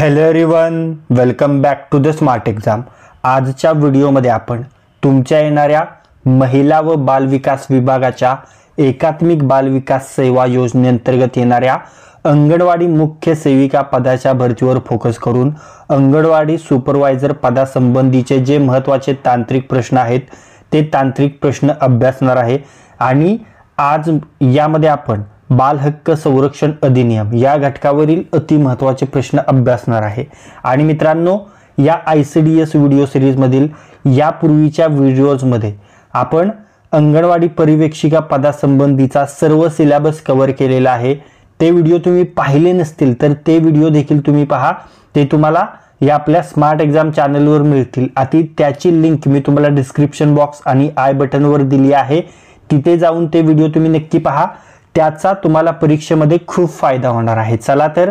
hello everyone welcome back to the smart exam आजच्या व्हिडिओमध्ये आपण तुमच्या येणाऱ्या महिला व बालविकास विभागाच्या एकात्मिक बालविकास सेवा योजनेअंतर्गत येणाऱ्या अंगणवाडी मुख्य सेविका पदाच्या भरतीवर फोकस करून अंगणवाडी सुपरवायझर पदासंबंधीचे जे महत्त्वाचे तांत्रिक प्रश्न आहेत ते तांत्रिक प्रश्न अभ्यासणार आहे आणि आज यामध्ये आपण बालहक्क संरक्षण अधिनियम या घटकावरील अतिमहत्वाचे प्रश्न अभ्यासणार आहे आणि मित्रांनो या I C D S video सिरीजमधील यापूर्वीच्या व्हिडिओजमध्ये आपण अंगणवाडी परिवेक्षिका पदासंबंधीचा सर्व सिलेबस कव्हर केलेला आहे ते व्हिडिओ तुम्ही पाहिले नसतील तर ते व्हिडिओ देखील तुम्ही पहा ते तुम्हाला या आपल्या स्मार्ट एक्झाम चॅनलवर मिळतील आधी त्याची लिंक मी तुम्हाला डिस्क्रिप्शन बॉक्स आणि आय बटनवर दिली आहे तिथे जाऊन ते व्हिडिओ तुम्ही नक्की पहा त्याचा तुम्हाला परीक्षेमध्ये खूप फायदा होणार आहे चला तर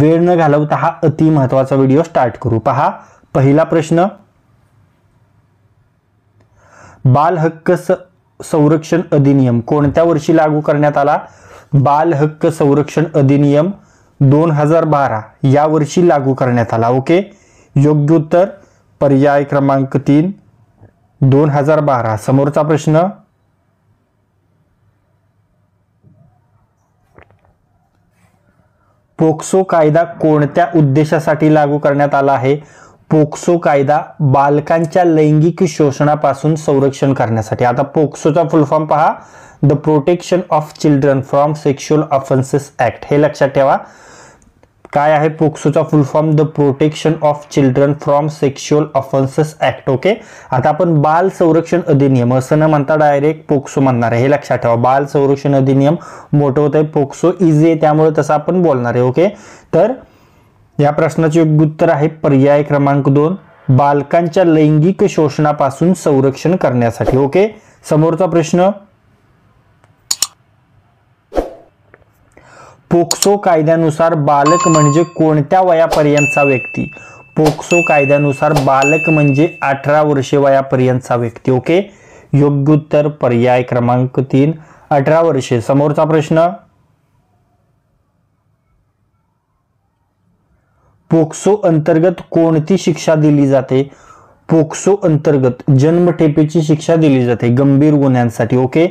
वेळ न घालवता हा अति महत्वाचा व्हिडिओ स्टार्ट करू पहा पहिला प्रश्न बाल हक्क संरक्षण अधिनियम कोणत्या वर्षी लागू करण्यात आला बाल हक्क संरक्षण अधिनियम दोन हजार बारा या वर्षी लागू करण्यात आला ओके योग्य उत्तर पर्याय क्रमांक तीन दोन हजार बारा समोरचा प्रश्न पोक्सो कायदा कोणत्या उद्देशासाठी लागू करण्यात आला आहे पोक्सो कायदा बालकांच्या लैंगिक शोषणापासून संरक्षण करण्यासाठी आता पोक्सोचा फुल फॉर्म पहा the protection of children from sexual offences act हे लक्षात ठेवा काय आहे पोक्सोचा full form the protection of children from sexual offences act okay आता आपण बाल संरक्षण अधिनियम असं न म्हणता डायरेक्ट पोक्सो म्हणणार आहे हे लक्षात ठेवा बाल संरक्षण अधिनियम मोठं होत आहे पोक्सो इझी आहे त्यामुळे तसं आपण बोलणार आहे ओके तर या प्रश्नाचे योग्य उत्तर आहे पर्याय क्रमांक दोन बालकांच्या लैंगिक शोषणापासून संरक्षण करण्यासाठी ओके समोरचा प्रश्न पोक्सो कायद्यानुसार बालक म्हणजे कोणत्या वयापर्यंतचा व्यक्ती पोक्सो कायद्यानुसार बालक म्हणजे अठरा वर्षे वयापर्यंतचा व्यक्ती ओके योग्य उत्तर पर्याय क्रमांक तीन अठरा वर्षे समोरचा प्रश्न पोक्सो अंतर्गत कोणती शिक्षा दिली जाते पोक्सो अंतर्गत जन्मठेपेची शिक्षा दिली जाते गंभीर गुन्ह्यांसाठी ओके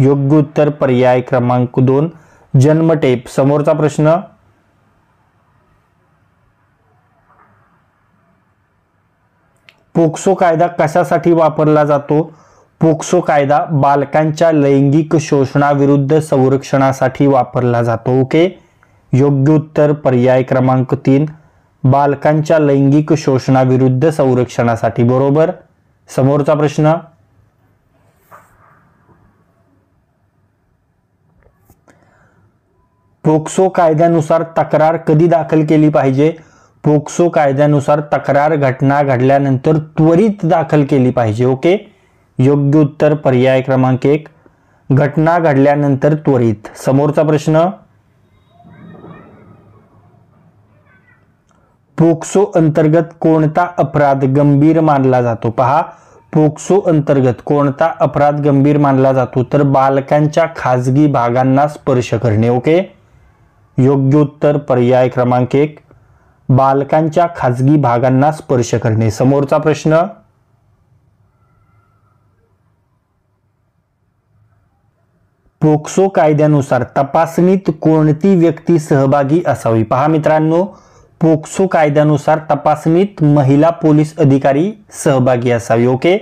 योग्य उत्तर पर्याय क्रमांक दोन जन्मटेप समोरचा प्रश्न पोक्सो कायदा कशासाठी वापरला जातो पोक्सो कायदा बालकांच्या लैंगिक शोषणाविरुद्ध संरक्षणासाठी वापरला जातो ओके योग्य उत्तर पर्याय क्रमांक तीन बालकांच्या लैंगिक शोषणाविरुद्ध संरक्षणासाठी बरोबर समोरचा प्रश्न पोक्सो कायद्यानुसार तक्रार कधी दाखल केली पाहिजे पोक्सो कायद्यानुसार तक्रार घटना घडल्यानंतर त्वरित दाखल केली पाहिजे ओके योग्य उत्तर पर्याय क्रमांक एक घटना घडल्यानंतर त्वरित समोरचा प्रश्न पोक्सो अंतर्गत कोणता अपराध गंभीर मानला जातो पहा पोक्सो अंतर्गत कोणता अपराध गंभीर मानला जातो तर बालकांच्या खाजगी भागांना स्पर्श करणे ओके योग्य उत्तर पर्याय क्रमांक एक बालकांच्या खाजगी भागांना स्पर्श करणे समोरचा प्रश्न पोक्सो कायद्यानुसार तपासणीत कोणती व्यक्ती सहभागी असावी पहा मित्रांनो पोक्सो कायद्यानुसार तपासणीत महिला पोलीस अधिकारी सहभागी असावी ओके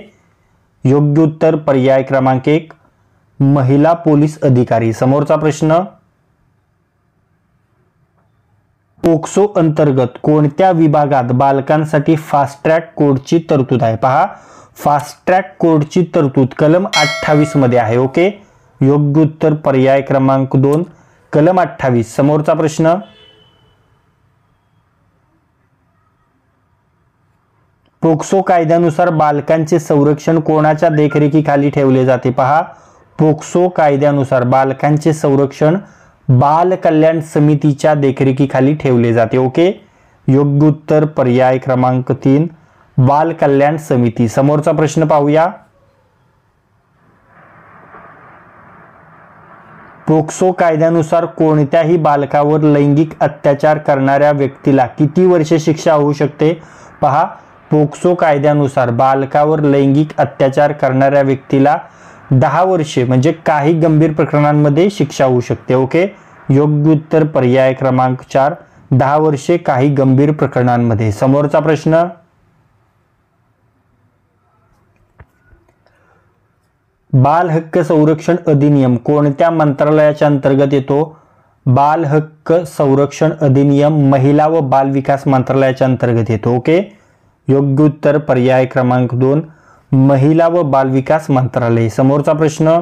योग्य उत्तर पर्याय क्रमांक एक महिला पोलीस अधिकारी समोरचा प्रश्न पोक्सो अंतर्गत कोणत्या विभागात बालकांसाठी फास्ट ट्रॅक कोडची तरतूद आहे पहा फास्ट ट्रॅक कोडची तरतूद कलम मध्ये आहे ओके योग्य उत्तर पर्याय क्रमांक दोन कलम अठ्ठावीस समोरचा प्रश्न पोक्सो कायद्यानुसार बालकांचे संरक्षण कोणाच्या देखरेखीखाली ठेवले जाते पहा पोक्सो कायद्यानुसार बालकांचे संरक्षण बाल कल्याण समितीच्या देखरेखीखाली ठेवले जाते ओके योग्य उत्तर पर्याय क्रमांक तीन बाल कल्याण समिती समोरचा प्रश्न पाहूया पोक्सो कायद्यानुसार कोणत्याही बालकावर लैंगिक अत्याचार करणाऱ्या व्यक्तीला किती वर्षे शिक्षा होऊ शकते पहा पोक्सो कायद्यानुसार बालकावर लैंगिक अत्याचार करणाऱ्या व्यक्तीला दहा वर्षे म्हणजे काही गंभीर प्रकरणांमध्ये शिक्षा होऊ शकते ओके योग्य उत्तर पर्याय क्रमांक चार दहा वर्षे काही गंभीर प्रकरणांमध्ये समोरचा प्रश्न बाल हक्क संरक्षण अधिनियम कोणत्या मंत्रालयाच्या अंतर्गत येतो बाल हक्क संरक्षण अधिनियम महिला व बाल विकास मंत्रालयाच्या अंतर्गत येतो ओके योग्य उत्तर पर्याय क्रमांक दोन महिला व बाल विकास मंत्रालय समोरचा प्रश्न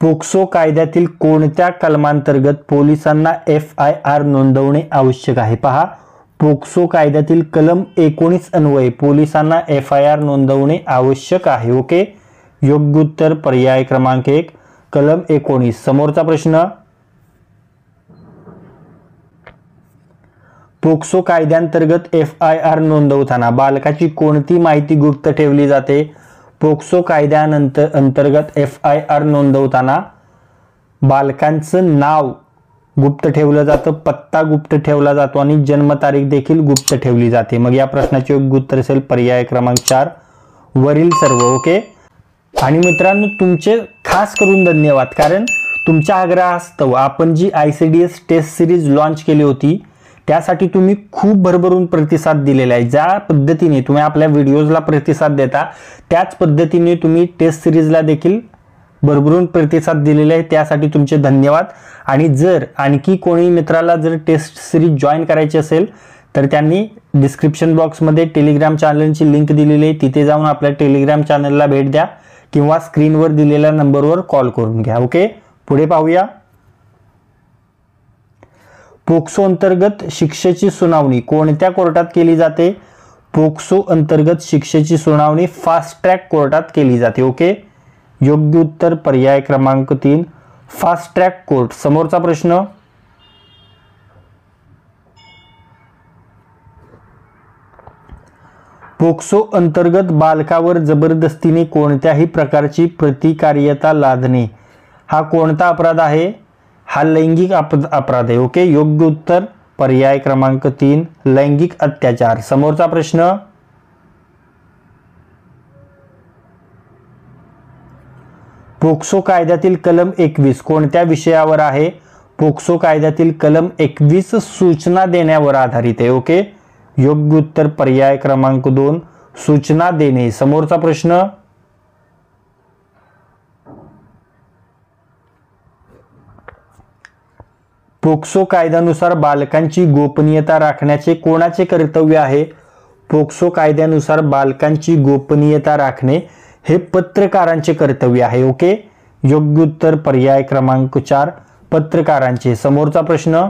पोक्सो कायद्यातील कोणत्या कलमांतर्गत पोलिसांना एफ आय आर नोंदवणे आवश्यक आहे पहा पोक्सो कायद्यातील कलम एकोणीस अन्वये पोलिसांना एफ आय आर नोंदवणे आवश्यक आहे ओके योग्य उत्तर पर्याय क्रमांक एक कलम एकोणीस समोरचा प्रश्न पोक्सो कायद्यांतर्गत एफ आय आर नोंदवताना बालकाची कोणती माहिती गुप्त ठेवली जाते पोक्सो कायद्यानंतर अंतर्गत एफ आय आर नोंदवताना बालकांचं नाव गुप्त ठेवलं जातं पत्ता गुप्त ठेवला जातो आणि जन्मतारीख देखील गुप्त ठेवली जाते मग या प्रश्नाचे योग्य उत्तर असेल पर्याय क्रमांक चार वरील सर्व ओके आणि मित्रांनो तुमचे खास करून धन्यवाद कारण तुमच्या आग्रहास्तव आपण जी I C D S test series launch केली होती त्यासाठी तुम्ही खूप भरभरून प्रतिसाद दिलेला आहे ज्या पद्धतीने तुम्ही आपल्या व्हिडिओजला प्रतिसाद देता त्याच पद्धतीने तुम्ही टेस्ट सिरीजला देखील भरभरून प्रतिसाद दिलेला आहे त्यासाठी तुमचे धन्यवाद आणि जर आणखी कोणी मित्राला जर टेस्ट सिरीज जॉईन करायची असेल तर त्यांनी डिस्क्रिप्शन बॉक्समध्ये टेलिग्राम चॅनलची लिंक दिलेली आहे तिथे जाऊन आपल्या टेलिग्राम चॅनलला भेट द्या किंवा स्क्रीनवर दिलेल्या नंबरवर कॉल करून घ्या ओके पुढे पाहूया पोक्सो अंतर्गत शिक्षेची सुनावणी कोणत्या कोर्टात केली जाते पोक्सो अंतर्गत शिक्षेची सुनावणी फास्ट ट्रॅक कोर्टात केली जाते ओके योग्य उत्तर पर्याय क्रमांक तीन फास्ट ट्रॅक कोर्ट समोरचा प्रश्न पोक्सो अंतर्गत बालकावर जबरदस्तीने कोणत्याही प्रकारची प्रतिकार्यता लादणे हा कोणता अपराध आहे हा लैंगिक अप अपराध आहे ओके योग्य उत्तर पर्याय क्रमांक तीन लैंगिक अत्याचार समोरचा प्रश्न पोक्सो कायद्यातील कलम एकवीस कोणत्या विषयावर आहे पोक्सो कायद्यातील कलम एकवीस सूचना देण्यावर आधारित आहे ओके योग्य उत्तर पर्याय क्रमांक दोन सूचना देणे समोरचा प्रश्न पोक्सो कायद्यानुसार बालकांची गोपनीयता राखण्याचे कोणाचे कर्तव्य आहे पोक्सो कायद्यानुसार बालकांची गोपनीयता राखणे हे पत्रकारांचे कर्तव्य आहे ओके योग्य उत्तर पर्याय क्रमांक चार पत्रकारांचे समोरचा प्रश्न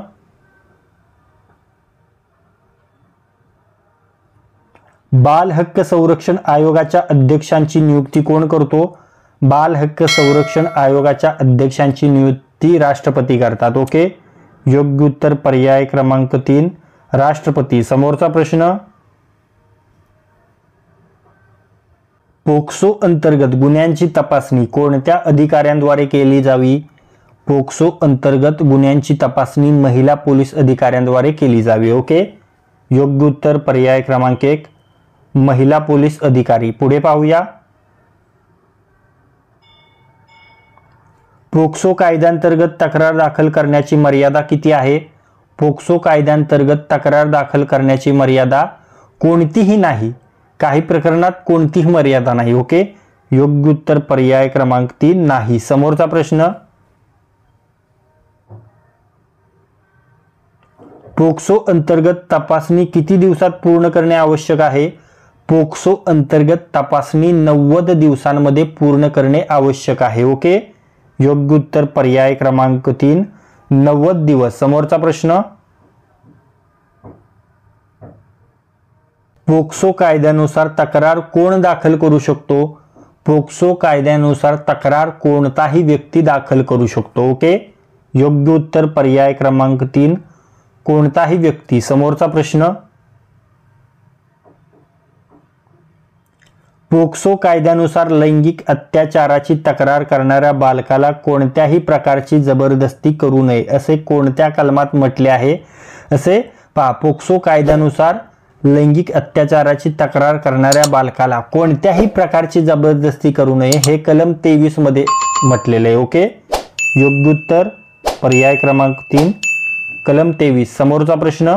बाल हक्क संरक्षण आयोगाच्या अध्यक्षांची नियुक्ती कोण करतो बाल हक्क संरक्षण आयोगाच्या अध्यक्षांची नियुक्ती राष्ट्रपती करतात ओके योग्य उत्तर पर्याय क्रमांक तीन राष्ट्रपती समोरचा प्रश्न पोक्सो अंतर्गत गुन्ह्यांची तपासणी कोणत्या अधिकाऱ्यांद्वारे केली जावी पोक्सो अंतर्गत गुन्ह्यांची तपासणी महिला पोलीस अधिकाऱ्यांद्वारे केली जावी ओके योग्य उत्तर पर्याय क्रमांक एक महिला पोलीस अधिकारी पुढे पाहूया पोक्सो कायद्यांतर्गत तक्रार दाखल करण्याची मर्यादा किती आहे पोक्सो कायद्यांतर्गत तक्रार दाखल करण्याची मर्यादा कोणतीही नाही काही प्रकरणात कोणतीही मर्यादा नाही ओके योग्य उत्तर पर्याय क्रमांक तीन नाही समोरचा प्रश्न पोक्सो अंतर्गत तपासणी किती दिवसात पूर्ण करणे आवश्यक आहे पोक्सो अंतर्गत तपासणी नव्वद दिवसांमध्ये पूर्ण करणे आवश्यक आहे ओके योग्य उत्तर पर्याय क्रमांक तीन नव्वद दिवस समोरचा प्रश्न पोक्सो कायद्यानुसार तक्रार कोण दाखल करू शकतो पोक्सो कायद्यानुसार तक्रार कोणताही व्यक्ती दाखल करू शकतो ओके योग्य उत्तर पर्याय क्रमांक तीन कोणताही व्यक्ती समोरचा प्रश्न पोक्सो कायद्यानुसार लैंगिक अत्याचाराची तक्रार करणाऱ्या बालकाला कोणत्याही प्रकारची जबरदस्ती करू नये असे कोणत्या कलमात म्हटले आहे असे पहा पोक्सो कायद्यानुसार लैंगिक अत्याचाराची तक्रार करणाऱ्या बालकाला कोणत्याही प्रकारची जबरदस्ती करू नये हे कलम तेवीसमध्ये म्हटलेलं आहे ओके योग्य उत्तर पर्याय क्रमांक तीन कलम तेवीस समोरचा प्रश्न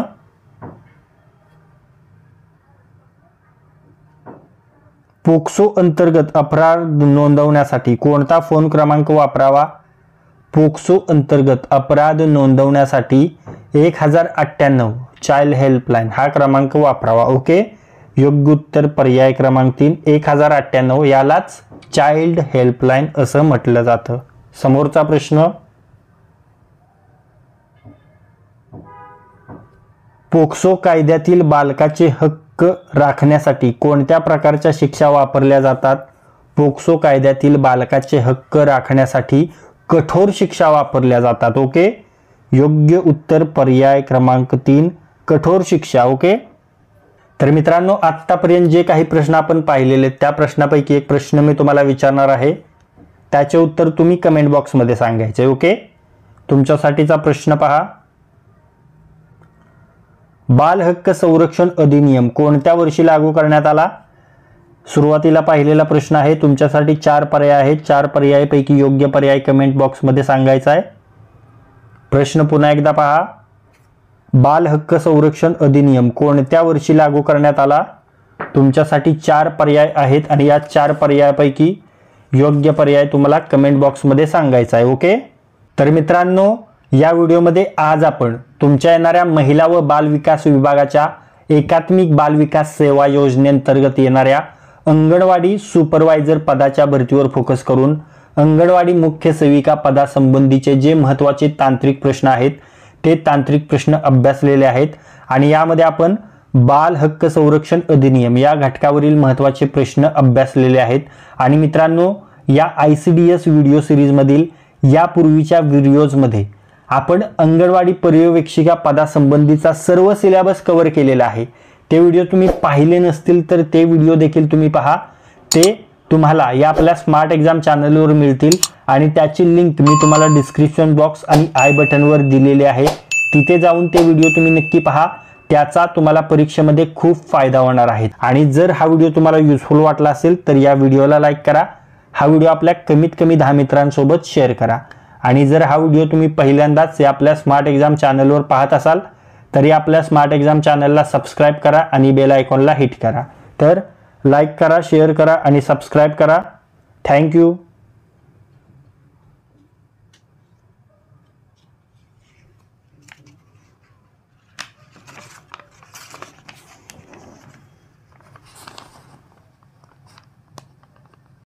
पोक्सो अंतर्गत अपराध नोंदवण्यासाठी कोणता फोन क्रमांक वापरावा पोक्सो अंतर्गत अपराध नोंदवण्यासाठी एक हजार अठ्ठ्याण्णव चाइल्ड हेल्पलाईन हा क्रमांक वापरावा ओके योग्य उत्तर पर्याय क्रमांक तीन एक हजार अठ्ठ्याण्णव यालाच चाइल्ड हेल्पलाईन असं म्हटलं जातं समोरचा प्रश्न पोक्सो कायद्यातील बालकाचे हक्क हक्क राखण्यासाठी कोणत्या प्रकारच्या शिक्षा वापरल्या जातात पोक्सो कायद्यातील बालकाचे हक्क राखण्यासाठी कठोर शिक्षा वापरल्या जातात ओके योग्य उत्तर पर्याय क्रमांक तीन कठोर शिक्षा ओके तर मित्रांनो आत्तापर्यंत जे काही प्रश्न आपण पाहिलेले त्या प्रश्नापैकी एक प्रश्न मी तुम्हाला विचारणार आहे त्याचे उत्तर तुम्ही कमेंट बॉक्समध्ये सांगायचे ओके तुमच्यासाठीचा प्रश्न पहा बालहक्क संरक्षण अधिनियम कोणत्या वर्षी लागू करण्यात आला सुरुवातीला पाहिलेला प्रश्न आहे तुमच्यासाठी चार पर्याय आहेत चार पर्यायपैकी योग्य पर्याय कमेंट बॉक्समध्ये सांगायचा आहे प्रश्न पुन्हा एकदा पहा बाल हक्क संरक्षण अधिनियम कोणत्या वर्षी लागू करण्यात आला तुमच्यासाठी चार पर्याय आहेत आणि या चार पर्यायापैकी योग्य पर्याय तुम्हाला कमेंट बॉक्समध्ये सांगायचा आहे ओके तर मित्रांनो या व्हिडिओमध्ये आज आपण तुमच्या येणाऱ्या महिला व बालविकास विभागाच्या एकात्मिक बालविकास सेवा योजनेअंतर्गत येणाऱ्या अंगणवाडी सुपरवायझर पदाच्या भरतीवर फोकस करून अंगणवाडी मुख्य सेविका पदासंबंधीचे जे महत्त्वाचे तांत्रिक प्रश्न आहेत ते तांत्रिक प्रश्न अभ्यासलेले आहेत आणि यामध्ये आपण बाल हक्क संरक्षण अधिनियम या घटकावरील महत्त्वाचे प्रश्न अभ्यासलेले आहेत आणि मित्रांनो या I C D S video सिरीजमधील यापूर्वीच्या व्हिडिओजमध्ये आपण अंगणवाडी पर्यवेक्षिका पदासंबंधीचा सर्व सिलेबस कव्हर केलेला आहे ते व्हिडिओ तुम्ही पाहिले नसतील तर ते व्हिडिओ देखील तुम्ही पहा ते तुम्हाला या आपल्या स्मार्ट एक्झाम चॅनलवर मिळतील आणि त्याची लिंक मी तुम्हाला डिस्क्रिप्शन बॉक्स आणि आय बटनवर दिलेली आहे तिथे जाऊन ते व्हिडिओ तुम्ही नक्की पहा त्याचा तुम्हाला परीक्षेमध्ये खूप फायदा होणार आहे आणि जर हा व्हिडिओ तुम्हाला युजफुल वाटला असेल तर या व्हिडिओला लाईक करा हा व्हिडिओ आपल्या कमीत कमी दहा मित्रांसोबत शेअर करा आणि जर हा व्हिडिओ तुम्ही पहिल्यांदाच या आपल्या स्मार्ट एक्झाम चॅनलवर पाहत असाल तरी आपल्या स्मार्ट एक्झाम चॅनलला सबस्क्राईब करा आणि बेल आयकॉनला हिट करा तर लाईक करा शेअर करा आणि सबस्क्राईब करा थँक्यू